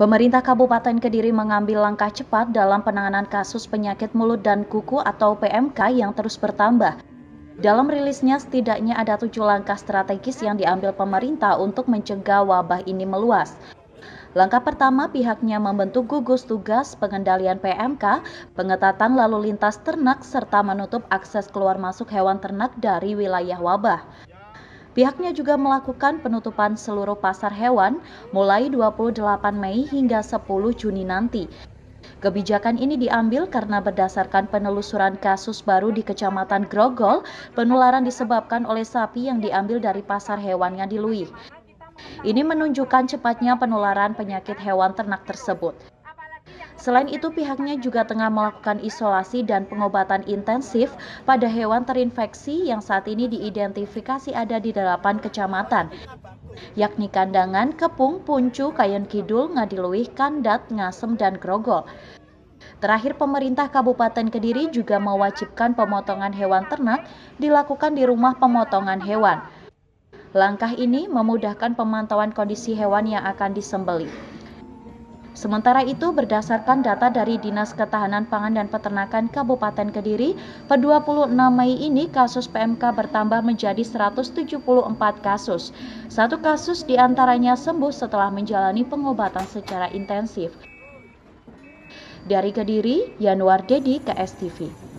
Pemerintah Kabupaten Kediri mengambil langkah cepat dalam penanganan kasus penyakit mulut dan kuku atau PMK yang terus bertambah. Dalam rilisnya, setidaknya ada tujuh langkah strategis yang diambil pemerintah untuk mencegah wabah ini meluas. Langkah pertama, pihaknya membentuk gugus tugas pengendalian PMK, pengetatan lalu lintas ternak, serta menutup akses keluar masuk hewan ternak dari wilayah wabah. Pihaknya juga melakukan penutupan seluruh pasar hewan mulai 28 Mei hingga 10 Juni nanti. Kebijakan ini diambil karena berdasarkan penelusuran kasus baru di Kecamatan Grogol, penularan disebabkan oleh sapi yang diambil dari pasar hewan yang diluih. Ini menunjukkan cepatnya penularan penyakit hewan ternak tersebut. Selain itu, pihaknya juga tengah melakukan isolasi dan pengobatan intensif pada hewan terinfeksi yang saat ini diidentifikasi ada di delapan kecamatan, yakni Kandangan, Kepung, Puncu, Kayon Kidul, Ngadiluih, Kandat, Ngasem, dan Grogol. Terakhir, pemerintah Kabupaten Kediri juga mewajibkan pemotongan hewan ternak dilakukan di rumah pemotongan hewan. Langkah ini memudahkan pemantauan kondisi hewan yang akan disembelih. Sementara itu, berdasarkan data dari Dinas Ketahanan Pangan dan Peternakan Kabupaten Kediri, per 26 Mei ini kasus PMK bertambah menjadi 174 kasus. Satu kasus diantaranya sembuh setelah menjalani pengobatan secara intensif. Dari Kediri, Yanuar Dedi, KSTV.